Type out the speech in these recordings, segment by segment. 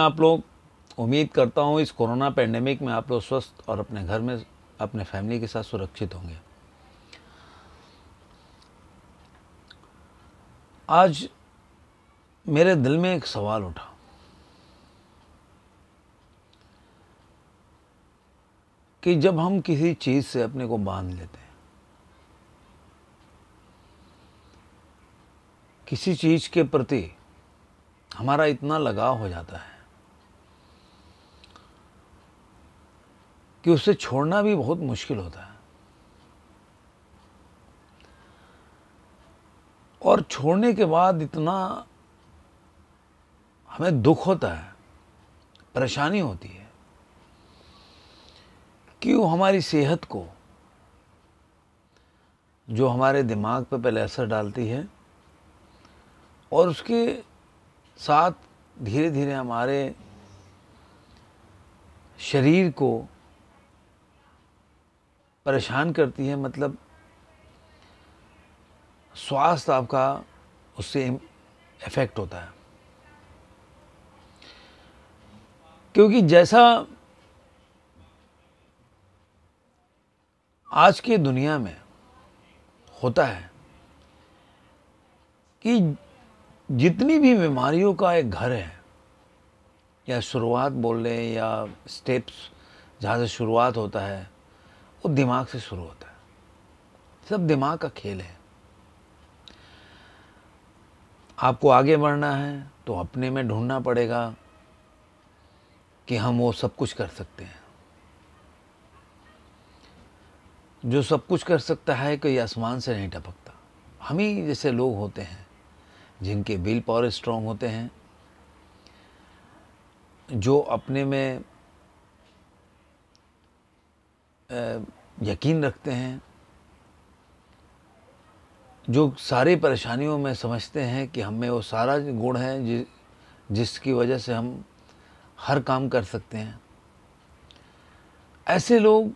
आप लोग उम्मीद करता हूँ इस कोरोना पैंडमिक में आप लोग स्वस्थ और अपने घर में अपने फैमिली के साथ सुरक्षित होंगे आज मेरे दिल में एक सवाल उठा कि जब हम किसी चीज़ से अपने को बांध लेते हैं किसी चीज़ के प्रति हमारा इतना लगाव हो जाता है कि उसे छोड़ना भी बहुत मुश्किल होता है और छोड़ने के बाद इतना हमें दुख होता है परेशानी होती है कि वो हमारी सेहत को जो हमारे दिमाग पे पहले असर डालती है और उसके साथ धीरे धीरे हमारे शरीर को परेशान करती है मतलब स्वास्थ्य आपका उससे इफेक्ट होता है क्योंकि जैसा आज की दुनिया में होता है कि जितनी भी बीमारियों का एक घर है या शुरुआत बोल लें या स्टेप्स जहाँ से शुरुआत होता है वो दिमाग से शुरू होता है सब दिमाग का खेल है आपको आगे बढ़ना है तो अपने में ढूंढना पड़ेगा कि हम वो सब कुछ कर सकते हैं जो सब कुछ कर सकता है कोई आसमान से नहीं टपकता हम ही जैसे लोग होते हैं जिनके विल पावर स्ट्रांग होते हैं जो अपने में यकीन रखते हैं जो सारी परेशानियों में समझते हैं कि हमें वो सारा गुण है जि, जिसकी वजह से हम हर काम कर सकते हैं ऐसे लोग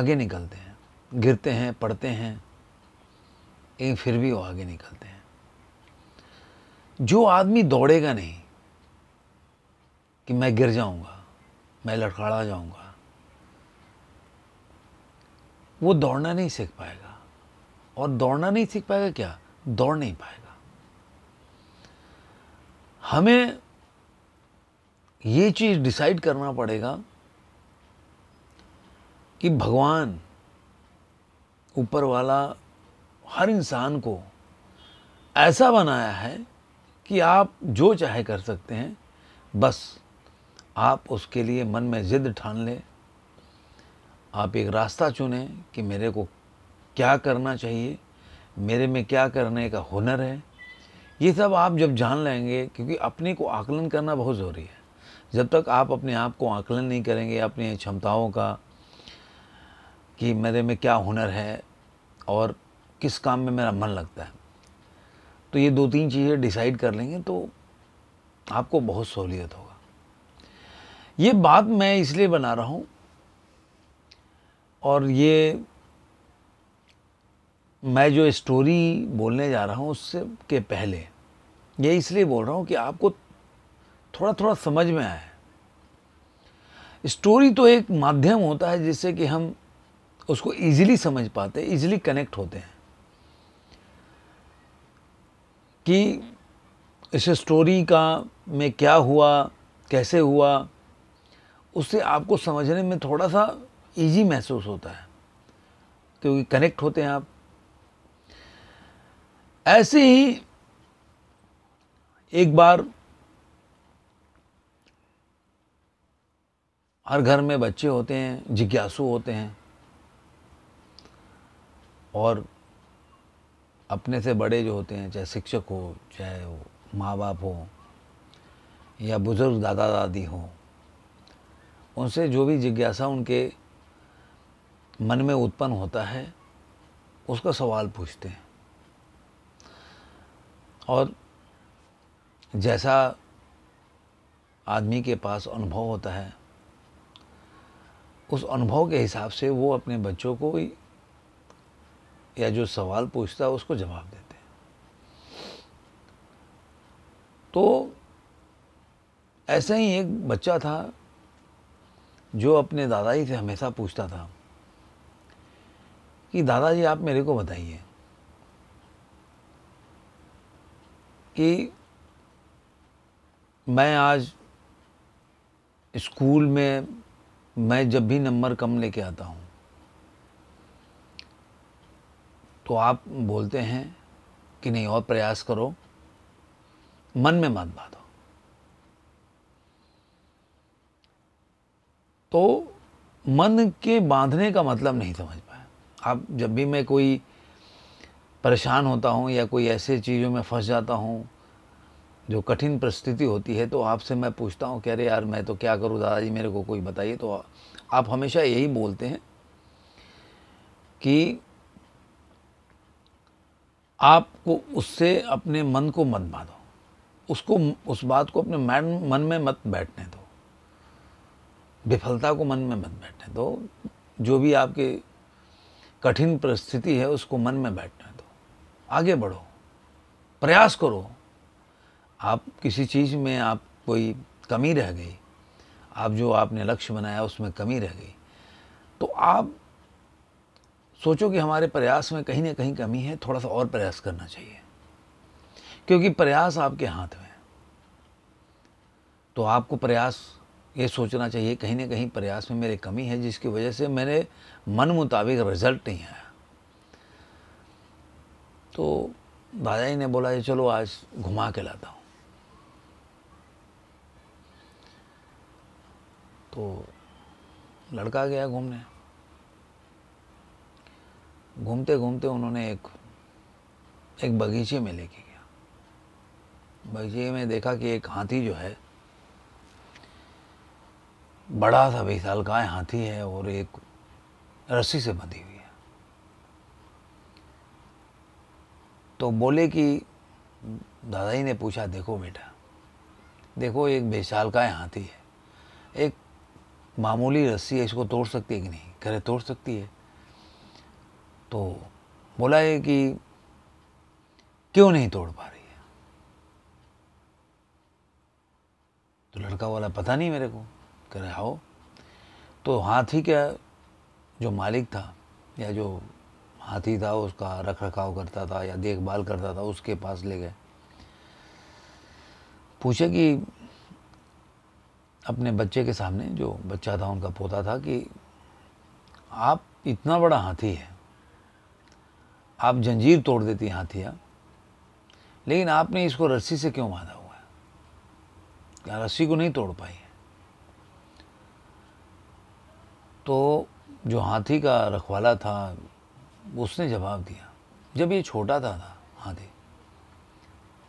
आगे निकलते हैं गिरते हैं पड़ते हैं लेकिन फिर भी वो आगे निकलते हैं जो आदमी दौड़ेगा नहीं कि मैं गिर जाऊंगा मैं लड़खड़ा जाऊंगा वो दौड़ना नहीं सीख पाएगा और दौड़ना नहीं सीख पाएगा क्या दौड़ नहीं पाएगा हमें ये चीज़ डिसाइड करना पड़ेगा कि भगवान ऊपर वाला हर इंसान को ऐसा बनाया है कि आप जो चाहे कर सकते हैं बस आप उसके लिए मन में ज़िद ठान लें आप एक रास्ता चुने कि मेरे को क्या करना चाहिए मेरे में क्या करने का हुनर है ये सब आप जब जान लेंगे क्योंकि अपने को आकलन करना बहुत ज़रूरी है जब तक आप अपने आप को आकलन नहीं करेंगे अपनी क्षमताओं का कि मेरे में क्या हुनर है और किस काम में मेरा मन लगता है तो ये दो तीन चीज़ें डिसाइड कर लेंगे तो आपको बहुत सहूलियत होगा ये बात मैं इसलिए बना रहा हूँ और ये मैं जो स्टोरी बोलने जा रहा हूँ उससे के पहले ये इसलिए बोल रहा हूँ कि आपको थोड़ा थोड़ा समझ में आए स्टोरी तो एक माध्यम होता है जिससे कि हम उसको इजीली समझ पाते हैं इजीली कनेक्ट होते हैं कि इस स्टोरी का में क्या हुआ कैसे हुआ उससे आपको समझने में थोड़ा सा ईजी महसूस होता है क्योंकि कनेक्ट होते हैं आप ऐसे ही एक बार हर घर में बच्चे होते हैं जिज्ञासु होते हैं और अपने से बड़े जो होते हैं चाहे शिक्षक हो चाहे वो माँ बाप हो या बुज़ुर्ग दादा दादी हो उनसे जो भी जिज्ञासा उनके मन में उत्पन्न होता है उसका सवाल पूछते हैं और जैसा आदमी के पास अनुभव होता है उस अनुभव के हिसाब से वो अपने बच्चों को या जो सवाल पूछता है उसको जवाब देते हैं तो ऐसा ही एक बच्चा था जो अपने दादाजी से हमेशा पूछता था कि दादाजी आप मेरे को बताइए कि मैं आज स्कूल में मैं जब भी नंबर कम लेके आता हूँ तो आप बोलते हैं कि नहीं और प्रयास करो मन में मत बांधो तो मन के बांधने का मतलब नहीं समझ पा आप जब भी मैं कोई परेशान होता हूँ या कोई ऐसे चीज़ों में फंस जाता हूँ जो कठिन परिस्थिति होती है तो आपसे मैं पूछता हूँ कि अरे यार मैं तो क्या करूँ दादाजी मेरे को कोई बताइए तो आप हमेशा यही बोलते हैं कि आपको उससे अपने मन को मत बांधो उसको उस बात को अपने मन मन में मत बैठने दो विफलता को मन में मत बैठने दो जो भी आपके कठिन परिस्थिति है उसको मन में बैठने दो आगे बढ़ो प्रयास करो आप किसी चीज़ में आप कोई कमी रह गई आप जो आपने लक्ष्य बनाया उसमें कमी रह गई तो आप सोचो कि हमारे प्रयास में कहीं ना कहीं कमी है थोड़ा सा और प्रयास करना चाहिए क्योंकि प्रयास आपके हाथ में तो आपको प्रयास ये सोचना चाहिए कहीं ना कहीं प्रयास में मेरे कमी है जिसकी वजह से मेरे मन मुताबिक रिजल्ट नहीं आया तो दादा ने बोला चलो आज घुमा के लाता हूँ तो लड़का गया घूमने घूमते घूमते उन्होंने एक एक बगीचे में लेके गया बगीचे में देखा कि एक हाथी जो है बड़ा सा विशालकाय हाथी है और एक रस्सी से बंधी हुई है तो बोले कि दादाजी ने पूछा देखो बेटा देखो एक विशालकाय हाथी है एक मामूली रस्सी है इसको तोड़ सकती है कि नहीं करे तोड़ सकती है तो बोला है कि क्यों नहीं तोड़ पा रही है तो लड़का वाला पता नहीं मेरे को कराओ तो हाथी का जो मालिक था या जो हाथी था उसका रख रखाव करता था या देखभाल करता था उसके पास ले गए पूछे कि अपने बच्चे के सामने जो बच्चा था उनका पोता था कि आप इतना बड़ा हाथी है आप जंजीर तोड़ देती हाथियाँ लेकिन आपने इसको रस्सी से क्यों बांधा हुआ है रस्सी को नहीं तोड़ पाई तो जो हाथी का रखवाला था उसने जवाब दिया जब ये छोटा था, था हाथी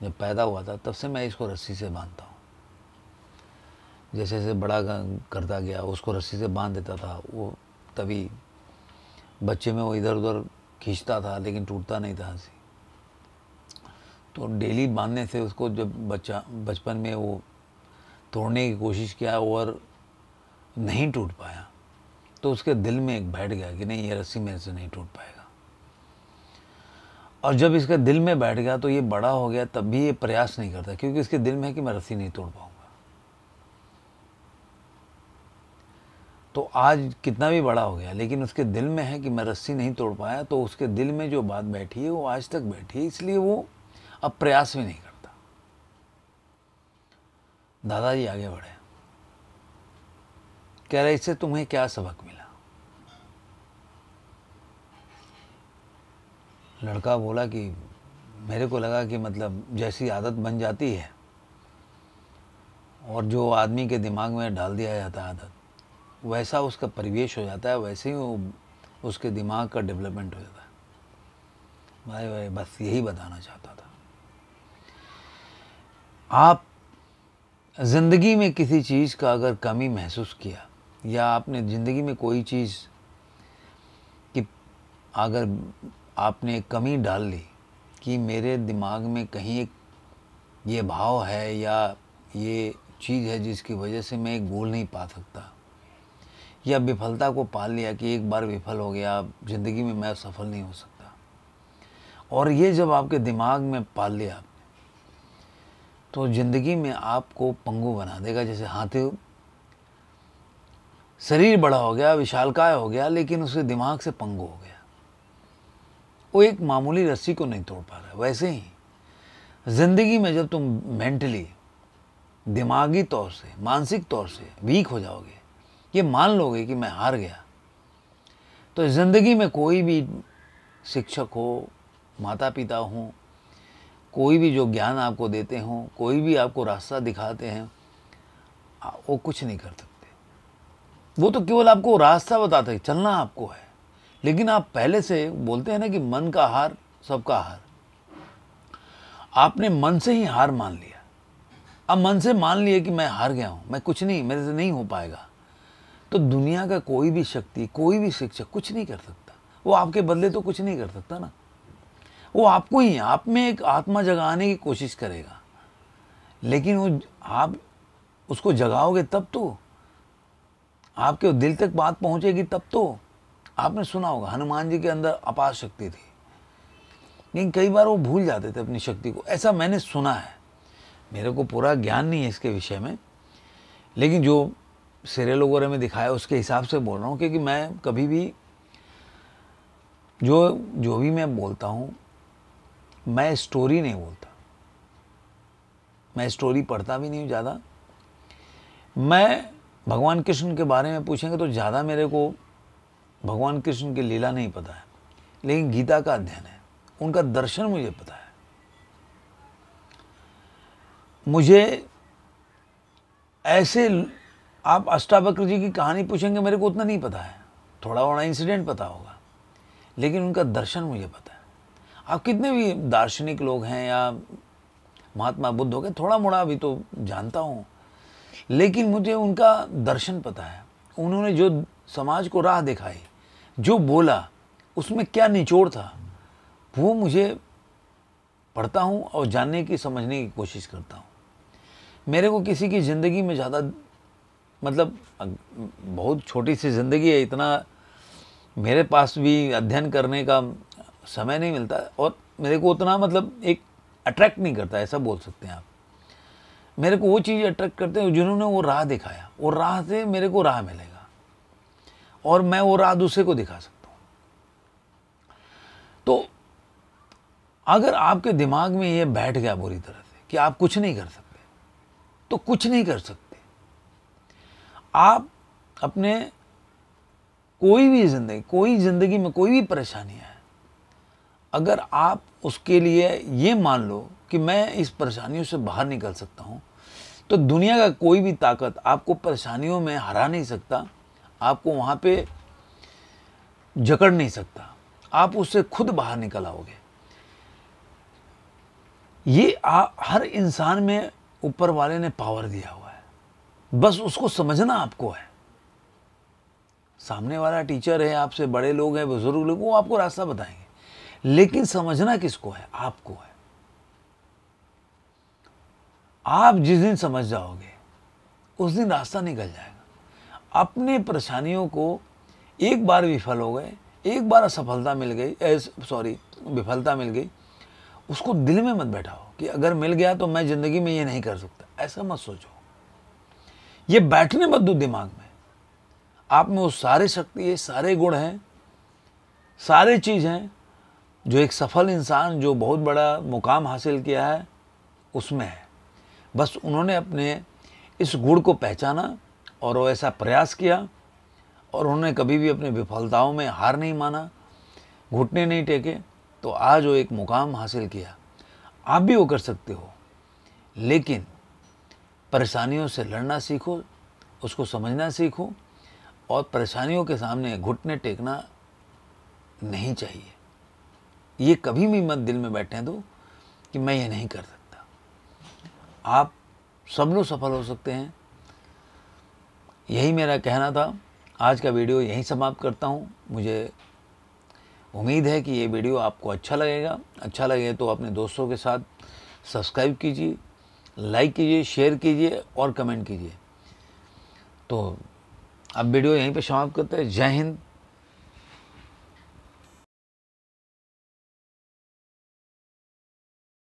जब पैदा हुआ था तब से मैं इसको रस्सी से बांधता हूँ जैसे जैसे बड़ा करता गया उसको रस्सी से बांध देता था वो तभी बच्चे में वो इधर उधर खींचता था लेकिन टूटता नहीं था हंसी तो डेली बांधने से उसको जब बच्चा बचपन में वो तोड़ने की कोशिश किया और नहीं टूट पाया तो उसके दिल में एक बैठ गया कि नहीं ये रस्सी मेरे से नहीं टूट पाएगा और जब इसके दिल में बैठ गया तो ये बड़ा हो गया तब भी ये प्रयास नहीं करता क्योंकि इसके दिल में है कि मैं रस्सी नहीं तोड़ पाऊंगा तो आज कितना भी बड़ा हो गया लेकिन उसके दिल में है कि मैं रस्सी नहीं तोड़ पाया तो उसके दिल में जो बात बैठी है वो आज तक बैठी है इसलिए वो अब प्रयास भी नहीं करता दादाजी आगे बढ़े कह रहा इससे तुम्हें क्या सबक मिला लड़का बोला कि मेरे को लगा कि मतलब जैसी आदत बन जाती है और जो आदमी के दिमाग में डाल दिया जाता है आदत वैसा उसका परिवेश हो जाता है वैसे ही वो उसके दिमाग का डेवलपमेंट हो जाता है भाई भाई बस यही बताना चाहता था आप ज़िंदगी में किसी चीज़ का अगर कमी महसूस किया या आपने ज़िंदगी में कोई चीज़ कि अगर आपने कमी डाल ली कि मेरे दिमाग में कहीं एक ये भाव है या ये चीज़ है जिसकी वजह से मैं गोल नहीं पा सकता या विफलता को पाल लिया कि एक बार विफल हो गया ज़िंदगी में मैं सफल नहीं हो सकता और ये जब आपके दिमाग में पाल लिया आपने तो ज़िंदगी में आपको पंगु बना देगा जैसे हाथी शरीर बड़ा हो गया विशालकाय हो गया लेकिन उसके दिमाग से पंगु हो गया वो एक मामूली रस्सी को नहीं तोड़ पा रहा वैसे ही जिंदगी में जब तुम मेंटली दिमागी तौर से मानसिक तौर से वीक हो जाओगे ये मान लोगे कि मैं हार गया तो ज़िंदगी में कोई भी शिक्षक हो माता पिता हों कोई भी जो ज्ञान आपको देते हों कोई भी आपको रास्ता दिखाते हैं वो कुछ नहीं कर सकते वो तो केवल आपको रास्ता बताते हैं चलना आपको है लेकिन आप पहले से बोलते हैं ना कि मन का हार सबका हार आपने मन से ही हार मान लिया अब मन से मान लिया कि मैं हार गया हूं मैं कुछ नहीं मेरे से नहीं हो पाएगा तो दुनिया का कोई भी शक्ति कोई भी शिक्षक कुछ नहीं कर सकता वो आपके बदले तो कुछ नहीं कर सकता ना वो आपको ही आप में एक आत्मा जगाने की कोशिश करेगा लेकिन वो आप उसको जगाओगे तब तो आपके दिल तक बात पहुंचेगी तब तो आपने सुना होगा हनुमान जी के अंदर अपार शक्ति थी लेकिन कई बार वो भूल जाते थे अपनी शक्ति को ऐसा मैंने सुना है मेरे को पूरा ज्ञान नहीं है इसके विषय में लेकिन जो सीरियल वगैरह में दिखाया उसके हिसाब से बोल रहा हूँ क्योंकि मैं कभी भी जो जो भी मैं बोलता हूँ मैं स्टोरी नहीं बोलता मैं स्टोरी पढ़ता भी नहीं हूँ ज़्यादा मैं भगवान कृष्ण के बारे में पूछेंगे तो ज़्यादा मेरे को भगवान कृष्ण की लीला नहीं पता है लेकिन गीता का अध्ययन है उनका दर्शन मुझे पता है मुझे ऐसे आप अष्टावक्र जी की कहानी पूछेंगे मेरे को उतना नहीं पता है थोड़ा बड़ा इंसिडेंट पता होगा लेकिन उनका दर्शन मुझे पता है आप कितने भी दार्शनिक लोग हैं या महात्मा बुद्ध हो गए थोड़ा मोड़ा अभी तो जानता हूँ लेकिन मुझे उनका दर्शन पता है उन्होंने जो समाज को राह दिखाई जो बोला उसमें क्या निचोड़ था वो मुझे पढ़ता हूँ और जानने की समझने की कोशिश करता हूँ मेरे को किसी की ज़िंदगी में ज़्यादा मतलब बहुत छोटी सी ज़िंदगी है इतना मेरे पास भी अध्ययन करने का समय नहीं मिलता और मेरे को उतना मतलब एक अट्रैक्ट नहीं करता ऐसा बोल सकते हैं आप मेरे को वो चीज़ अट्रैक्ट करते हैं जिन्होंने वो राह दिखाया और राह से मेरे को राह मिलेगा और मैं वो राह दूसरे को दिखा सकता हूँ तो अगर आपके दिमाग में ये बैठ गया बुरी तरह से कि आप कुछ नहीं कर सकते तो कुछ नहीं कर सकते आप अपने कोई भी ज़िंदगी कोई ज़िंदगी में कोई भी परेशानी है अगर आप उसके लिए ये मान लो कि मैं इस परेशानियों से बाहर निकल सकता हूँ तो दुनिया का कोई भी ताकत आपको परेशानियों में हरा नहीं सकता आपको वहाँ पे जकड़ नहीं सकता आप उससे खुद बाहर निकल आओगे ये आ, हर इंसान में ऊपर वाले ने पावर दिया हुआ है बस उसको समझना आपको है सामने वाला टीचर है आपसे बड़े लोग हैं बुजुर्ग लोग वो आपको रास्ता बताएंगे लेकिन समझना किसको है आपको है आप जिस दिन समझ जाओगे उस दिन रास्ता निकल जाएगा अपने परेशानियों को एक बार विफल हो गए एक बार असफलता मिल गई सॉरी विफलता मिल गई उसको दिल में मत बैठाओ कि अगर मिल गया तो मैं ज़िंदगी में ये नहीं कर सकता ऐसा मत सोचो ये बैठने मत दो दिमाग में आप में वो सारे शक्ति है सारे गुण हैं सारे चीज़ हैं जो एक सफल इंसान जो बहुत बड़ा मुकाम हासिल किया है उसमें है बस उन्होंने अपने इस गुण को पहचाना और वो ऐसा प्रयास किया और उन्होंने कभी भी अपनी विफलताओं में हार नहीं माना घुटने नहीं टेके तो आज वो एक मुकाम हासिल किया आप भी वो कर सकते हो लेकिन परेशानियों से लड़ना सीखो उसको समझना सीखो और परेशानियों के सामने घुटने टेकना नहीं चाहिए ये कभी भी मत दिल में बैठे दो कि मैं ये नहीं कर सकता आप सब लोग सफल हो सकते हैं यही मेरा कहना था आज का वीडियो यहीं समाप्त करता हूँ मुझे उम्मीद है कि ये वीडियो आपको अच्छा लगेगा अच्छा लगे तो अपने दोस्तों के साथ सब्सक्राइब कीजिए लाइक कीजिए शेयर कीजिए और कमेंट कीजिए तो अब वीडियो यहीं पे समाप्त करते हैं जय हिंद